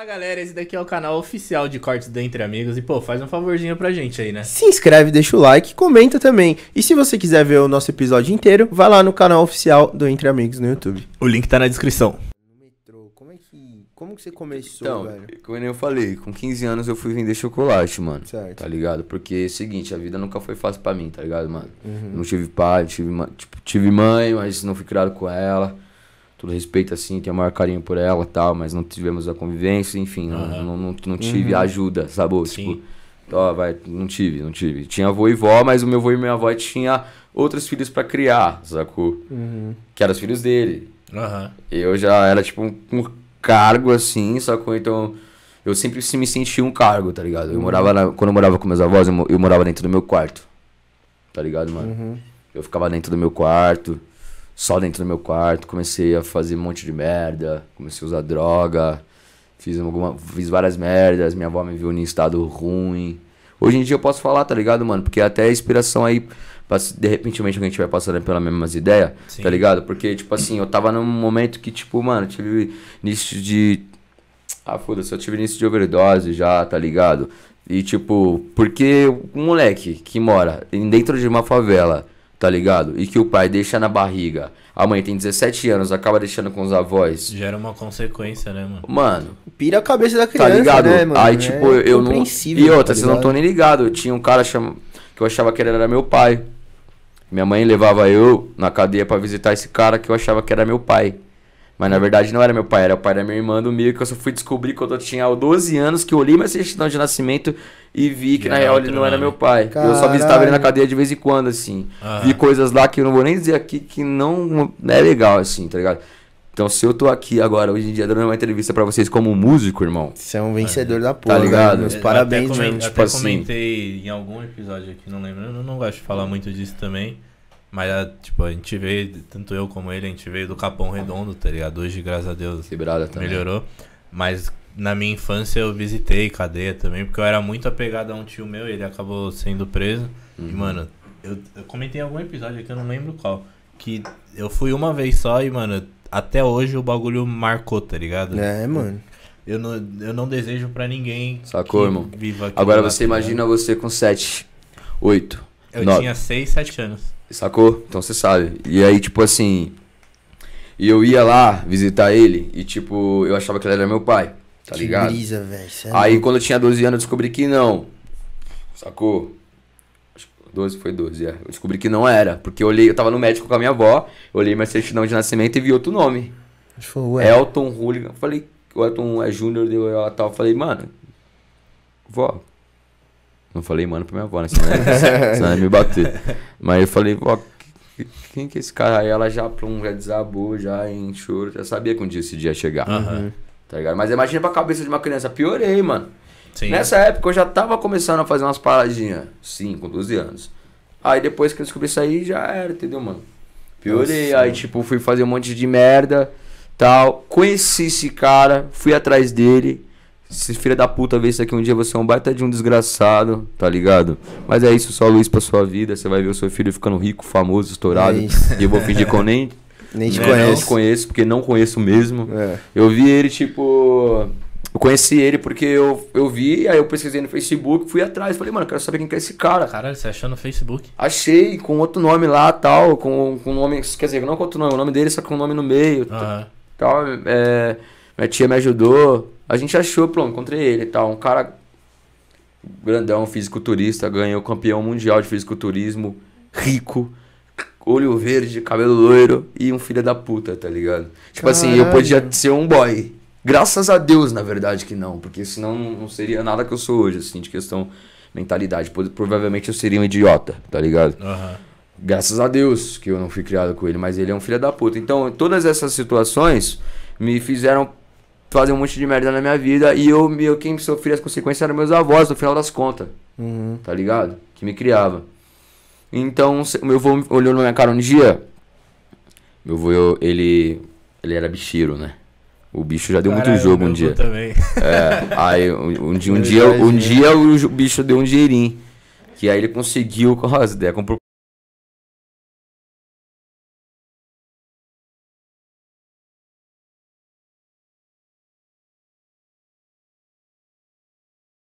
Fala galera, esse daqui é o canal oficial de cortes do Entre Amigos e pô, faz um favorzinho pra gente aí, né? Se inscreve, deixa o like, comenta também. E se você quiser ver o nosso episódio inteiro, vai lá no canal oficial do Entre Amigos no YouTube. O link tá na descrição. No metrô, como é que. Como que você começou, então, velho? Como eu falei, com 15 anos eu fui vender chocolate, mano. Certo. Tá ligado? Porque é o seguinte, a vida nunca foi fácil pra mim, tá ligado, mano? Uhum. Não tive pai, tive, tipo, tive mãe, mas não fui criado com ela tudo respeito, assim, tenho o maior carinho por ela tal, mas não tivemos a convivência, enfim, uhum. não, não, não, tive uhum. ajuda, sabe? Tipo, Sim. Tipo, ó, vai, não tive, não tive. Tinha avô e vó, mas o meu avô e minha avó tinha outros filhos para criar, sacou? Uhum. Que eram os filhos dele. Eu já era, tipo, um, um cargo, assim, sacou? Então... Eu sempre me senti um cargo, tá ligado? Eu uhum. morava na, quando eu morava com meus avós, eu, eu morava dentro do meu quarto. Tá ligado, mano? Uhum. Eu ficava dentro do meu quarto só dentro do meu quarto, comecei a fazer um monte de merda, comecei a usar droga, fiz, alguma, fiz várias merdas, minha avó me viu em estado ruim. Hoje em dia eu posso falar, tá ligado, mano? Porque até a inspiração aí, de repente alguém estiver passando pela mesma ideia tá Sim. tá ligado? Porque, tipo assim, eu tava num momento que, tipo, mano, tive início de. Ah, foda-se, eu tive início de overdose já, tá ligado? E, tipo, porque um moleque que mora dentro de uma favela tá ligado? E que o pai deixa na barriga. A mãe tem 17 anos, acaba deixando com os avós. Gera uma consequência, né, mano? Mano. Pira a cabeça da tá criança, tá ligado? Né, mano? Aí, tipo, é eu não. E tá outra, tá vocês não estão nem ligados. Eu tinha um cara cham... que eu achava que ele era meu pai. Minha mãe levava eu na cadeia para visitar esse cara que eu achava que era meu pai. Mas na verdade não era meu pai, era o pai da minha irmã do Miro, que eu só fui descobrir quando eu tinha 12 anos, que eu olhei minha certidão de nascimento e vi que, na real ele não era meu pai. Caralho. Eu só visitava ele na cadeia de vez em quando, assim. Vi coisas lá que eu não vou nem dizer aqui que não é legal, assim, tá ligado? Então, se eu tô aqui agora, hoje em dia, dando uma entrevista para vocês como músico, irmão. Você é um vencedor é. da tá porra. Tá ligado? Meus parabéns, até comentei, mano. Tipo até assim. comentei em algum episódio aqui, não lembro. Eu não gosto de falar muito disso também. Mas, é, tipo, a gente veio, tanto eu como ele, a gente veio do Capão Redondo, tá ligado? Hoje, graças a Deus, também. melhorou. Mas na minha infância eu visitei cadeia também, porque eu era muito apegado a um tio meu, ele acabou sendo preso. Uhum. E, mano, eu, eu comentei em algum episódio aqui, eu não lembro qual, que eu fui uma vez só e, mano, até hoje o bagulho marcou, tá ligado? É, mano. Eu não, eu não desejo para ninguém. Sacou, irmão? Viva Agora você imagina né? você com 7, 8. Eu nove. tinha 6, 7 anos. Sacou? Então você sabe. E aí, tipo assim. E eu ia lá visitar ele e, tipo, eu achava que ele era meu pai. Tá que ligado? Brisa, véio, é aí quando eu tinha 12 anos eu descobri que não. Sacou? 12, foi 12, é. Eu descobri que não era. Porque eu olhei, eu tava no médico com a minha avó, olhei minha certidão de nascimento e vi outro nome. Falou, Elton Hooligan. Eu falei, o Elton é Júnior, deu ela tal. Eu falei, mano, vó, não falei, mano, pra minha avó, né? Senão ela, senão ela me bater. Mas eu falei, ó, quem que é esse cara? Aí ela já, plum, já desabou, já em choro, já sabia que um dia esse dia ia chegar. Uhum. Tá ligado? Mas imagina pra cabeça de uma criança, piorei, mano. Sim. Nessa época eu já tava começando a fazer umas paradinhas. Sim, com 12 anos. Aí depois que eu descobri isso aí, já era, entendeu, mano? Piorei. Nossa. Aí, tipo, fui fazer um monte de merda, tal. Conheci esse cara, fui atrás dele. Se filha da puta ver isso aqui um dia, você é um baita de um desgraçado, tá ligado? Mas é isso, só luz pra sua vida. Você vai ver o seu filho ficando rico, famoso, estourado. É e eu vou fingir que eu nem. nem te né, conheço. te conheço, porque não conheço mesmo. É. Eu vi ele, tipo. Eu conheci ele porque eu, eu vi, aí eu pesquisei no Facebook, fui atrás. Falei, mano, quero saber quem que é esse cara. Caralho, você achou no Facebook? Achei, com outro nome lá tal, com, com nome. Quer dizer, não com outro nome, o nome dele, só com o nome no meio. Uhum. Tal, é, minha tia me ajudou. A gente achou, pronto, encontrei ele e tal. Um cara grandão, fisiculturista, ganhou campeão mundial de fisiculturismo, rico, olho verde, cabelo loiro e um filho da puta, tá ligado? Tipo Caralho. assim, eu podia ser um boy. Graças a Deus, na verdade, que não, porque senão não seria nada que eu sou hoje, assim, de questão mentalidade. Provavelmente eu seria um idiota, tá ligado? Uhum. Graças a Deus que eu não fui criado com ele, mas ele é um filho da puta. Então, todas essas situações me fizeram fazer um monte de merda na minha vida. E eu, eu quem sofria as consequências eram meus avós, no final das contas. Uhum. Tá ligado? Que me criava. Então, meu avô olhou na minha cara um dia. Meu avô, eu, ele, ele era bicheiro, né? O bicho já deu Caralho, muito jogo um dia. Também. É, aí um, um dia, um dia, um dia o bicho deu um dinheirinho. Que aí ele conseguiu, com comprou